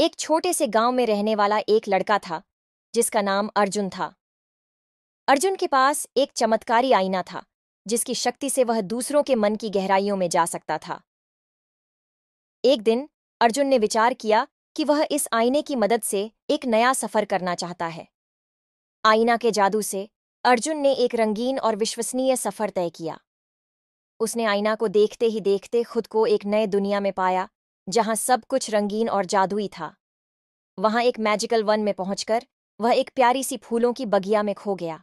एक छोटे से गांव में रहने वाला एक लड़का था जिसका नाम अर्जुन था अर्जुन के पास एक चमत्कारी आईना था जिसकी शक्ति से वह दूसरों के मन की गहराइयों में जा सकता था एक दिन अर्जुन ने विचार किया कि वह इस आईने की मदद से एक नया सफर करना चाहता है आईना के जादू से अर्जुन ने एक रंगीन और विश्वसनीय सफर तय किया उसने आईना को देखते ही देखते खुद को एक नए दुनिया में पाया जहां सब कुछ रंगीन और जादुई था वहां एक मैजिकल वन में पहुंचकर वह एक प्यारी सी फूलों की बगिया में खो गया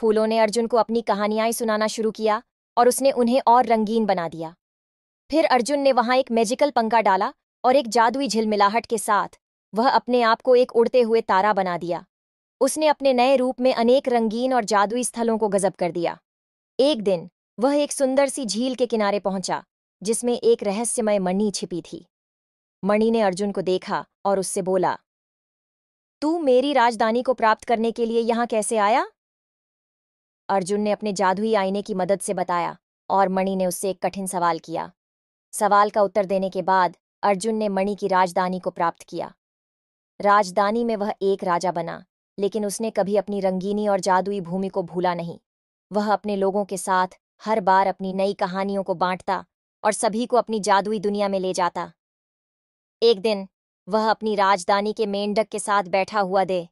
फूलों ने अर्जुन को अपनी कहानियां सुनाना शुरू किया और उसने उन्हें और रंगीन बना दिया फिर अर्जुन ने वहां एक मैजिकल पंखा डाला और एक जादुई झिलमिलाहट के साथ वह अपने आप को एक उड़ते हुए तारा बना दिया उसने अपने नए रूप में अनेक रंगीन और जादुई स्थलों को गजब कर दिया एक दिन वह एक सुंदर सी झील के किनारे पहुंचा जिसमें एक रहस्यमय मणि छिपी थी मणि ने अर्जुन को देखा और उससे बोला तू मेरी राजधानी को प्राप्त करने के लिए यहां कैसे आया अर्जुन ने अपने जादुई आईने की मदद से बताया और मणि ने उससे एक कठिन सवाल किया सवाल का उत्तर देने के बाद अर्जुन ने मणि की राजधानी को प्राप्त किया राजधानी में वह एक राजा बना लेकिन उसने कभी अपनी रंगीनी और जादुई भूमि को भूला नहीं वह अपने लोगों के साथ हर बार अपनी नई कहानियों को बांटता और सभी को अपनी जादुई दुनिया में ले जाता एक दिन वह अपनी राजधानी के मेंढक के साथ बैठा हुआ दे